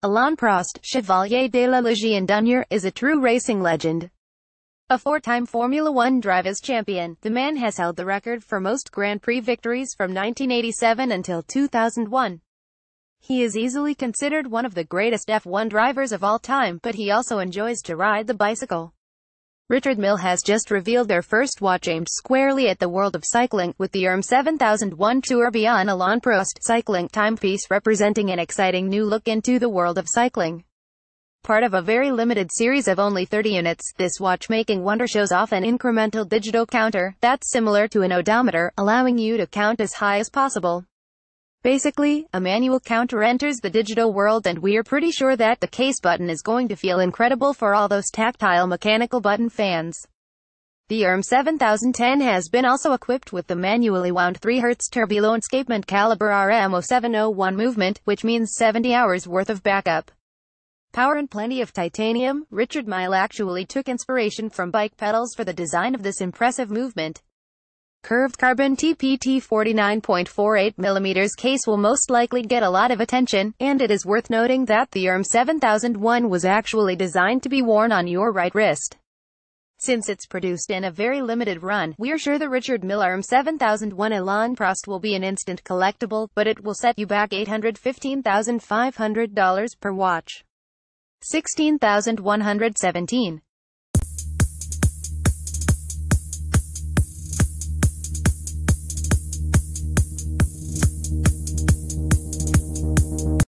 Alain Prost, Chevalier de la Légion d'honneur, is a true racing legend. A four-time Formula One Drivers' Champion, the man has held the record for most Grand Prix victories from 1987 until 2001. He is easily considered one of the greatest F1 drivers of all time, but he also enjoys to ride the bicycle. Richard Mill has just revealed their first watch aimed squarely at the world of cycling, with the ERM 7001 Tour Beyond Alain Prost cycling timepiece representing an exciting new look into the world of cycling. Part of a very limited series of only 30 units, this watchmaking wonder shows off an incremental digital counter that's similar to an odometer, allowing you to count as high as possible. Basically, a manual counter enters the digital world and we're pretty sure that the case button is going to feel incredible for all those tactile mechanical button fans. The ERM 7010 has been also equipped with the manually wound 3Hz Turbulo Escapement Caliber RM0701 movement, which means 70 hours worth of backup. Power and plenty of titanium, Richard Mile actually took inspiration from bike pedals for the design of this impressive movement, Curved carbon TPT 49.48 mm case will most likely get a lot of attention, and it is worth noting that the ERM 7001 was actually designed to be worn on your right wrist. Since it's produced in a very limited run, we're sure the Richard Mille ERM 7001 Elan Prost will be an instant collectible, but it will set you back $815,500 per watch. 16117